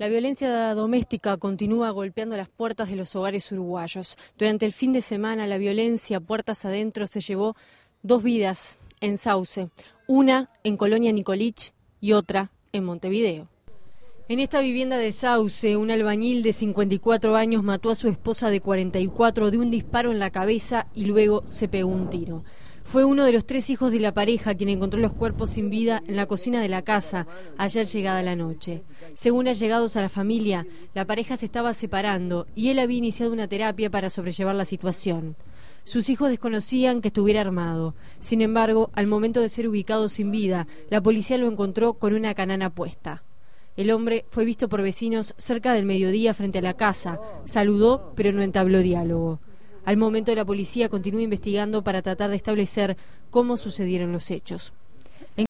La violencia doméstica continúa golpeando las puertas de los hogares uruguayos. Durante el fin de semana, la violencia puertas adentro se llevó dos vidas en Sauce, una en Colonia Nicolich y otra en Montevideo. En esta vivienda de Sauce, un albañil de 54 años mató a su esposa de 44 de un disparo en la cabeza y luego se pegó un tiro. Fue uno de los tres hijos de la pareja quien encontró los cuerpos sin vida en la cocina de la casa ayer llegada la noche. Según allegados a la familia, la pareja se estaba separando y él había iniciado una terapia para sobrellevar la situación. Sus hijos desconocían que estuviera armado. Sin embargo, al momento de ser ubicado sin vida, la policía lo encontró con una canana puesta. El hombre fue visto por vecinos cerca del mediodía frente a la casa, saludó pero no entabló diálogo. Al momento la policía continúa investigando para tratar de establecer cómo sucedieron los hechos.